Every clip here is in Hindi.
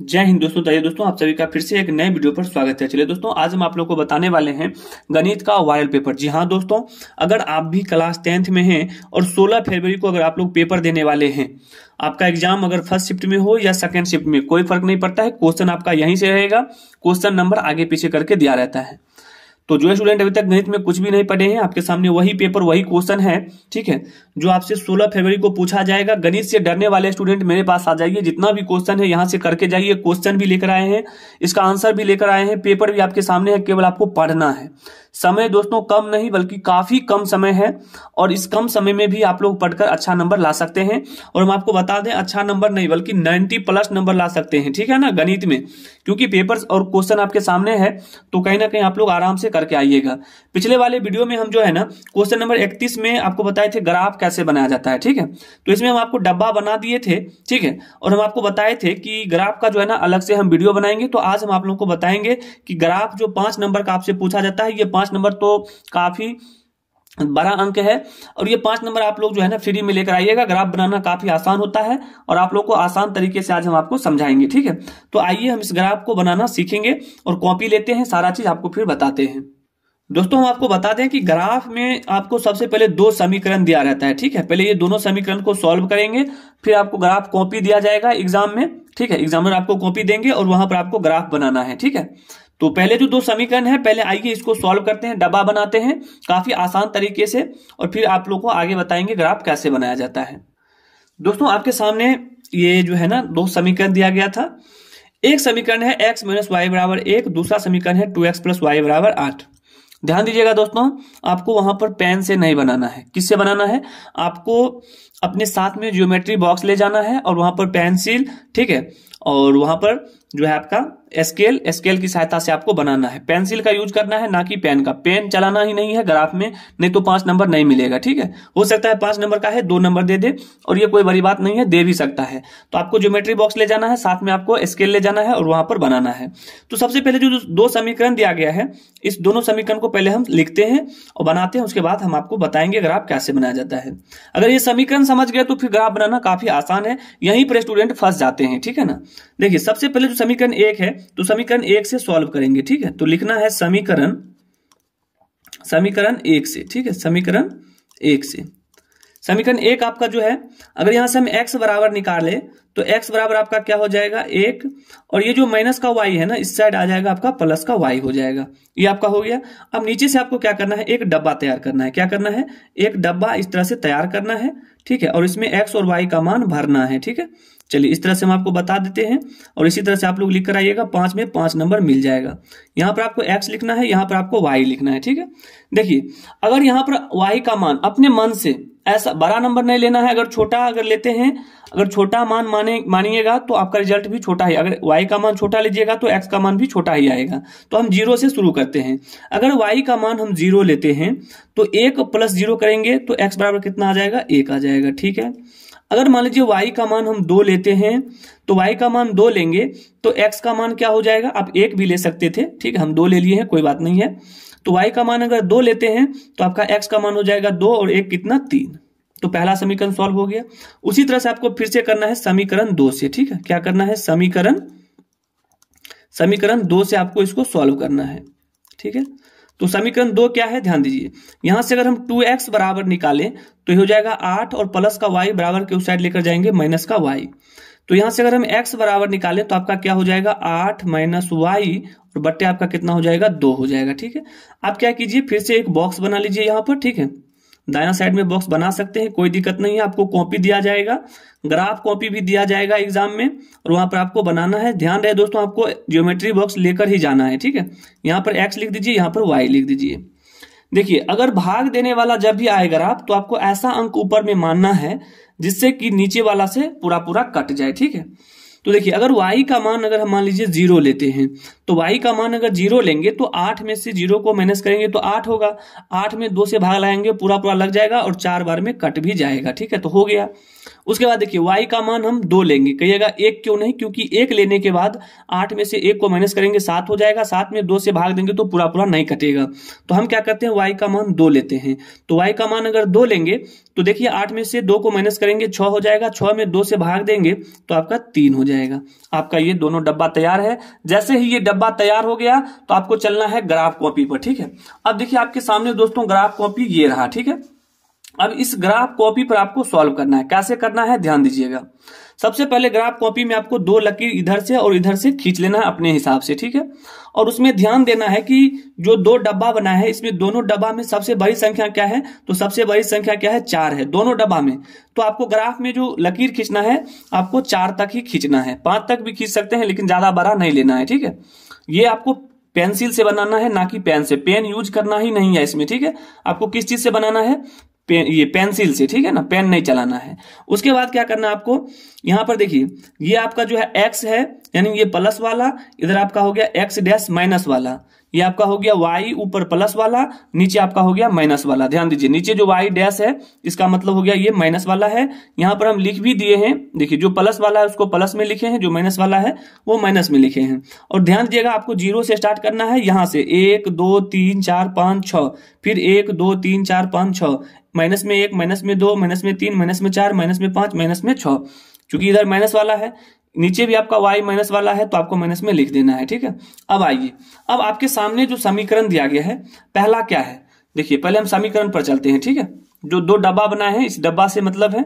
जय हिंद दोस्तों तो दोस्तों आप सभी का फिर से एक नए वीडियो पर स्वागत है चलिए दोस्तों आज हम आप लोग को बताने वाले हैं गणित का वायरल पेपर जी हाँ दोस्तों अगर आप भी क्लास टेंथ में हैं और 16 फरवरी को अगर आप लोग पेपर देने वाले हैं आपका एग्जाम अगर फर्स्ट शिफ्ट में हो या सेकेंड शिफ्ट में कोई फर्क नहीं पड़ता है क्वेश्चन आपका यहीं से रहेगा क्वेश्चन नंबर आगे पीछे करके दिया रहता है तो जो स्टूडेंट अभी तक गणित में कुछ भी नहीं पढ़े हैं आपके सामने वही पेपर वही क्वेश्चन है ठीक है जो आपसे 16 फरवरी को पूछा जाएगा गणित से डरने वाले स्टूडेंट मेरे पास आ जाइए जितना भी क्वेश्चन है यहाँ से करके जाइए क्वेश्चन भी लेकर आए हैं इसका आंसर भी लेकर आए हैं पेपर भी आपके सामने है केवल आपको पढ़ना है समय दोस्तों कम नहीं बल्कि काफी कम समय है और इस कम समय में भी आप लोग पढ़कर अच्छा नंबर ला सकते हैं और हम आपको बता दें अच्छा नंबर नहीं बल्कि 90 प्लस नंबर ला सकते हैं ठीक है ना गणित में क्योंकि पेपर्स और क्वेश्चन आपके सामने है तो कहीं ना कहीं आप लोग आराम से करके आइएगा पिछले वाले वीडियो में हम जो है ना क्वेश्चन नंबर इकतीस में आपको बताए थे ग्राफ कैसे बनाया जाता है ठीक है तो इसमें हम आपको डब्बा बना दिए थे ठीक है और हम आपको बताए थे कि ग्राफ का जो है ना अलग से हम वीडियो बनाएंगे तो आज हम आप लोग को बताएंगे कि ग्राफ जो पांच नंबर का आपसे पूछा जाता है ये पांच पाँच नंबर तो काफ़ी बड़ा अंक है और ये पांच नंबर आप लोग जो है ना फ्री में लेकर आइएगा ग्राफ बनाना काफी आसान होता है और आप लोग को आसान तरीके से आज हम आपको समझाएंगे ठीक है तो आइए हम इस ग्राफ को बनाना सीखेंगे और कॉपी लेते हैं सारा चीज आपको फिर बताते हैं दोस्तों हम आपको बता दें कि ग्राफ में आपको सबसे पहले दो समीकरण दिया रहता है ठीक है पहले ये दोनों समीकरण को सॉल्व करेंगे फिर आपको ग्राफ कॉपी दिया जाएगा एग्जाम में ठीक है एग्जामिनर आपको कॉपी देंगे और वहां पर आपको ग्राफ बनाना है ठीक है तो पहले जो दो समीकरण है पहले आइए इसको सॉल्व करते हैं डब्बा बनाते हैं काफी आसान तरीके से और फिर आप लोग को आगे बताएंगे ग्राफ कैसे बनाया जाता है दोस्तों आपके सामने ये जो है ना दो समीकरण दिया गया था एक समीकरण है x माइनस वाई बराबर एक दूसरा समीकरण है 2x एक्स प्लस वाई बराबर आठ ध्यान दीजिएगा दोस्तों आपको वहां पर पेन से नहीं बनाना है किससे बनाना है आपको अपने साथ में ज्योमेट्री बॉक्स ले जाना है और वहां पर पेंसिल ठीक है और वहां पर जो है आपका स्केल स्केल की सहायता से आपको बनाना है पेंसिल का यूज करना है ना कि पेन का पेन चलाना ही नहीं है ग्राफ में नहीं तो पांच नंबर नहीं मिलेगा ठीक है हो सकता है पांच नंबर का है दो नंबर दे दे और ये कोई बड़ी बात नहीं है दे भी सकता है तो आपको ज्योमेट्री बॉक्स ले जाना है साथ में आपको स्केल ले जाना है और वहां पर बनाना है तो सबसे पहले जो दो समीकरण दिया गया है इस दोनों समीकरण को पहले हम लिखते हैं और बनाते हैं उसके बाद हम आपको बताएंगे ग्राफ कैसे बनाया जाता है अगर ये समीकरण समझ गया तो फिर ग्राफ बनाना काफी आसान है यहीं पर स्टूडेंट फंस जाते हैं ठीक है ना देखिए सबसे पहले जो समीकरण एक है तो समीकरण एक से सॉल्व करेंगे ठीक है तो लिखना है समीकरण समीकरण एक से ठीक है समीकरण एक से समीकरण एक आपका जो है अगर यहां से हम x बराबर निकाल ले तो x बराबर आपका क्या हो जाएगा एक और ये जो माइनस का y है ना इस साइड आ जाएगा आपका प्लस का y हो जाएगा ये आपका हो गया अब नीचे से आपको क्या करना है एक डब्बा तैयार करना है क्या करना है एक डब्बा इस तरह से तैयार करना है ठीक है और इसमें एक्स और वाई का मान भरना है ठीक है चलिए इस तरह से हम आपको बता देते हैं और इसी तरह से आप लोग लिख कर आइएगा पांच में पांच नंबर मिल जाएगा यहाँ पर आपको एक्स लिखना है यहाँ पर आपको वाई लिखना है ठीक है देखिए अगर यहाँ पर वाई का मान अपने मन से ऐसा बड़ा नंबर नहीं लेना है अगर छोटा अगर लेते हैं अगर छोटा मान माने मानिएगा तो आपका रिजल्ट भी छोटा ही अगर y का मान छोटा लीजिएगा तो x का मान भी छोटा ही आएगा तो हम जीरो से शुरू करते हैं अगर y का मान हम जीरो लेते हैं तो एक प्लस जीरो करेंगे तो x बराबर कितना आ जाएगा एक आ जाएगा जाएगा ठीक है अगर मान लीजिए y का मान हम दो लेते हैं तो y का मान दो लेंगे तो x का मान क्या हो जाएगा आप एक भी ले सकते थे ठीक हम दो ले लिए हैं कोई बात नहीं है तो y का मान अगर दो लेते हैं तो आपका x का मान हो जाएगा दो और एक कितना तीन तो पहला समीकरण सॉल्व हो गया उसी तरह से आपको फिर से करना है समीकरण दो से ठीक है क्या करना है समीकरण समीकरण दो से आपको इसको सॉल्व करना है ठीक है तो समीकरण दो क्या है ध्यान दीजिए यहां से अगर हम टू एक्स बराबर निकालें तो ये हो जाएगा आठ और प्लस का वाई बराबर के उस साइड लेकर जाएंगे माइनस का वाई तो यहां से अगर हम एक्स बराबर निकालें तो आपका क्या हो जाएगा आठ माइनस वाई और बट्टे आपका कितना हो जाएगा दो हो जाएगा ठीक है आप क्या कीजिए फिर से एक बॉक्स बना लीजिए यहाँ पर ठीक है दाया साइड में बॉक्स बना सकते हैं कोई दिक्कत नहीं है आपको कॉपी दिया जाएगा ग्राफ कॉपी भी दिया जाएगा एग्जाम में और वहां पर आपको बनाना है ध्यान रहे दोस्तों आपको ज्योमेट्री बॉक्स लेकर ही जाना है ठीक है यहाँ पर एक्स लिख दीजिए यहाँ पर वाई लिख दीजिए देखिए अगर भाग देने वाला जब भी आएगा आप तो आपको ऐसा अंक ऊपर में मानना है जिससे कि नीचे वाला से पूरा पूरा कट जाए ठीक है तो देखिए अगर y का मान अगर हम मान लीजिए जीरो लेते हैं तो y का मान अगर जीरो लेंगे तो आठ में से जीरो को माइनस करेंगे तो आठ होगा आठ में दो से भाग लाएंगे पूरा पूरा लग जाएगा और चार बार में कट भी जाएगा ठीक है तो हो गया उसके बाद देखिए y का मान हम दो लेंगे कहिएगा एक क्यों नहीं क्योंकि एक लेने के बाद आठ में से एक को माइनस करेंगे सात हो जाएगा सात में दो से भाग देंगे तो पूरा पूरा नहीं कटेगा तो हम क्या करते हैं वाई का मान दो लेते हैं तो वाई का मान अगर दो लेंगे तो देखिए आठ में से दो को माइनस करेंगे छ हो जाएगा छ में दो से भाग देंगे तो आपका तीन हो जाएगा आपका ये दोनों डब्बा तैयार है जैसे ही ये डब्बा तैयार हो गया तो आपको चलना है ग्राफ कॉपी पर ठीक है अब देखिए आपके सामने दोस्तों ग्राफ कॉपी ये रहा ठीक है अब इस ग्राफ कॉपी पर आपको सॉल्व करना है कैसे करना है ध्यान दीजिएगा सबसे पहले ग्राफ कॉपी में आपको दो लकीर इधर से और इधर से खींच लेना है अपने हिसाब से ठीक है और उसमें ध्यान देना है कि जो दो डब्बा बना है इसमें दोनों डब्बा में सबसे बड़ी संख्या क्या है तो सबसे बड़ी संख्या क्या है चार है दोनों डब्बा में तो आपको ग्राफ में जो लकीर खींचना है आपको चार तक ही खींचना है पांच तक भी खींच सकते हैं लेकिन ज्यादा बड़ा नहीं लेना है ठीक है ये आपको पेंसिल से बनाना है ना कि पेन से पेन यूज करना ही नहीं है इसमें ठीक है आपको किस चीज से बनाना है पेन ये पेंसिल से ठीक है ना पेन नहीं चलाना है उसके बाद क्या करना आपको यहां पर देखिए ये आपका जो है एक्स है यानी ये प्लस वाला इधर आपका हो गया एक्स डैश माइनस वाला ये आपका हो गया वाई ऊपर प्लस वाला नीचे आपका हो गया माइनस वाला ध्यान दीजिए नीचे जो वाई डैश है इसका मतलब हो गया ये माइनस वाला है यहाँ पर हम लिख भी दिए हैं देखिए जो प्लस वाला है उसको प्लस में लिखे हैं जो माइनस वाला है वो माइनस में लिखे हैं और ध्यान दीजिएगा आपको जीरो से स्टार्ट करना है यहाँ से एक दो तीन चार पांच छ फिर एक दो तीन चार पांच छ माइनस में एक माइनस में दो माइनस में तीन माइनस में चार माइनस में पांच माइनस में छ चूंकि इधर माइनस वाला है नीचे भी आपका वाई माइनस वाला है तो आपको माइनस में लिख देना है ठीक है अब आइए अब आपके सामने जो समीकरण दिया गया है पहला क्या है देखिए पहले हम समीकरण पर चलते हैं ठीक है जो दो डब्बा बनाए हैं इस डब्बा से मतलब है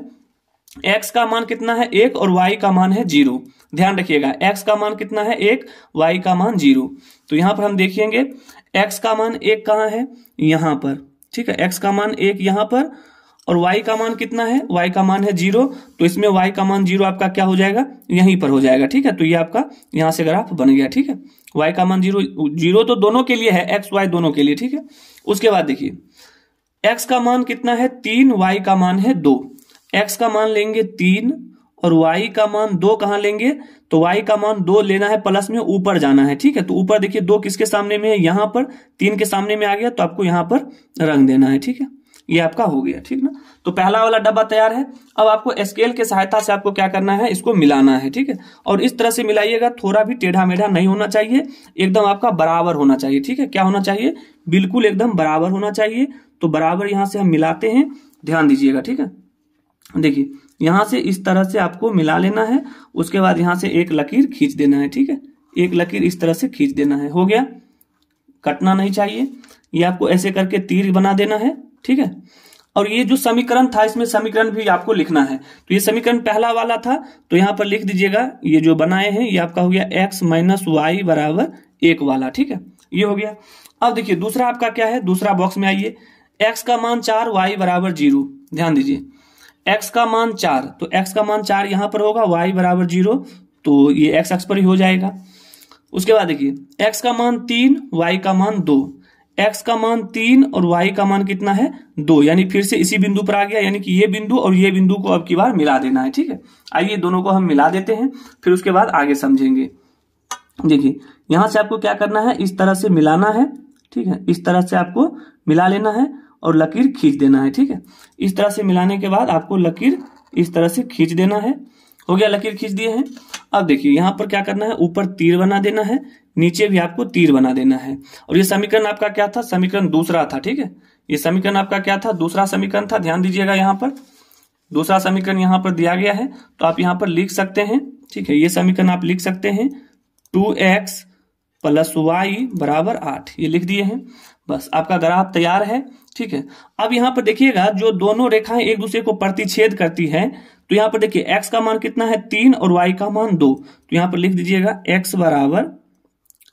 एक्स का मान कितना है एक और वाई का मान है जीरो ध्यान रखिएगा एक्स का मान कितना है एक वाई का मान जीरो तो यहां पर हम देखेंगे एक्स का मान एक कहाँ है यहां पर ठीक है एक्स का मान एक यहां पर और y का मान कितना है y का मान है जीरो तो इसमें y का मान जीरो आपका क्या हो जाएगा यहीं पर हो जाएगा ठीक है तो ये आपका यहां से ग्राफ बन गया ठीक है y का मान जीरो जीरो तो दोनों के लिए है एक्स वाई दोनों के लिए ठीक है उसके बाद देखिए x का मान कितना है तीन y का मान है दो x का मान लेंगे तीन और y का मान दो कहा लेंगे तो y का मान दो लेना है प्लस में ऊपर जाना है ठीक है तो ऊपर देखिए दो किसके सामने में है यहां पर तीन के सामने में आ गया तो आपको यहां पर रंग देना है ठीक है ये आपका हो गया ठीक ना तो पहला वाला डब्बा तैयार है अब आपको स्केल के सहायता से आपको क्या करना है इसको मिलाना है ठीक है और इस तरह से मिलाइएगा थोड़ा भी टेढ़ा मेढ़ा नहीं होना चाहिए एकदम आपका बराबर होना चाहिए ठीक है क्या होना चाहिए बिल्कुल एकदम बराबर होना चाहिए तो बराबर यहाँ से हम मिलाते हैं ध्यान दीजिएगा ठीक है देखिए यहाँ से इस तरह से आपको मिला लेना है उसके बाद यहाँ से एक लकीर खींच देना है ठीक है एक लकीर इस तरह से खींच देना है हो गया कटना नहीं चाहिए ये आपको ऐसे करके तीर बना देना है ठीक है और ये जो समीकरण था इसमें समीकरण भी आपको लिखना है तो ये समीकरण पहला वाला था तो यहाँ पर लिख दीजिएगा ये जो बनाए हैं ये आपका हो गया एक्स माइनस वाई बराबर एक वाला ठीक है ये हो गया अब देखिए दूसरा आपका क्या है दूसरा बॉक्स में आइए एक्स का मान चार वाई बराबर जीरो ध्यान दीजिए एक्स का मान चार तो एक्स का मान चार यहाँ पर होगा वाई बराबर जीरो तो ये एक्स एक्स पर ही हो जाएगा उसके बाद देखिए एक्स का मान तीन वाई का मान दो एक्स का मान तीन और वाई का मान कितना है दो यानी फिर से इसी बिंदु पर आ गया यानी कि ये बिंदु और ये बिंदु को अब की बार मिला देना है ठीक है आइए दोनों को हम मिला देते हैं फिर उसके बाद आगे समझेंगे देखिए यहां से आपको क्या करना है इस तरह से मिलाना है ठीक है इस तरह से आपको मिला लेना है और लकीर खींच देना है ठीक है इस तरह से मिलाने के बाद आपको लकीर इस तरह से खींच देना है हो गया लकीर खींच दिए हैं अब देखिए यहाँ पर क्या करना है ऊपर तीर बना देना है नीचे भी आपको तीर बना देना है और ये समीकरण आपका क्या था समीकरण दूसरा था ठीक है ये समीकरण आपका क्या था दूसरा समीकरण था ध्यान दीजिएगा यहाँ पर दूसरा समीकरण यहाँ पर दिया गया है तो आप यहाँ पर लिख सकते हैं ठीक है ये समीकरण आप लिख सकते हैं टू एक्स प्लस वाई बराबर आठ ये लिख दिए हैं बस आपका ग्राफ तैयार है ठीक है अब यहाँ पर देखिएगा जो दोनों रेखाएं एक दूसरे को प्रतिच्छेद करती है तो यहाँ पर देखिए x का मान कितना है तीन और y का मान दो तो यहाँ पर लिख दीजिएगा x बराबर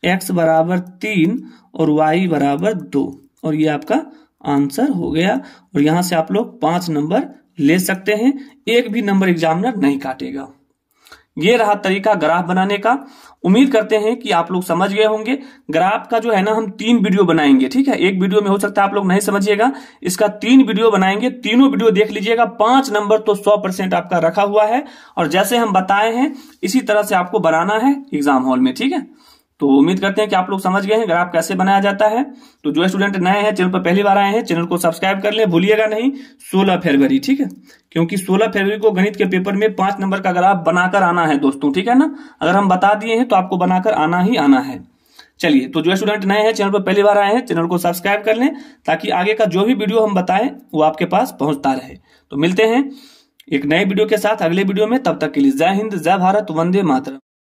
एक्स बराबर तीन और वाई बराबर दो और ये आपका आंसर हो गया और यहां से आप लोग पांच नंबर ले सकते हैं एक भी नंबर एग्जामिनर नहीं काटेगा ये रहा तरीका ग्राफ बनाने का उम्मीद करते हैं कि आप लोग समझ गए होंगे ग्राफ का जो है ना हम तीन वीडियो बनाएंगे ठीक है एक वीडियो में हो सकता है आप लोग नहीं समझिएगा इसका तीन वीडियो बनाएंगे तीनों वीडियो देख लीजिएगा पांच नंबर तो सौ परसेंट आपका रखा हुआ है और जैसे हम बताए हैं इसी तरह से आपको बनाना है एग्जाम हॉल में ठीक है तो उम्मीद करते हैं कि आप लोग समझ गए हैं ग्राफ कैसे बनाया जाता है तो जो स्टूडेंट नए हैं चैनल पर पहली बार आए हैं चैनल को सब्सक्राइब कर ले भूलिएगा नहीं 16 फरवरी ठीक है क्योंकि 16 फरवरी को गणित के पेपर में पांच नंबर का ग्राफ बनाकर आना है दोस्तों ठीक है ना अगर हम बता दिए हैं तो आपको बनाकर आना ही आना है चलिए तो जो स्टूडेंट नए हैं चैनल पर पहली बार आए हैं चैनल को सब्सक्राइब कर लें ताकि आगे का जो भी वीडियो हम बताएं वो आपके पास पहुंचता रहे तो मिलते हैं एक नए वीडियो के साथ अगले वीडियो में तब तक के लिए जय हिंद जय भारत वंदे मातरम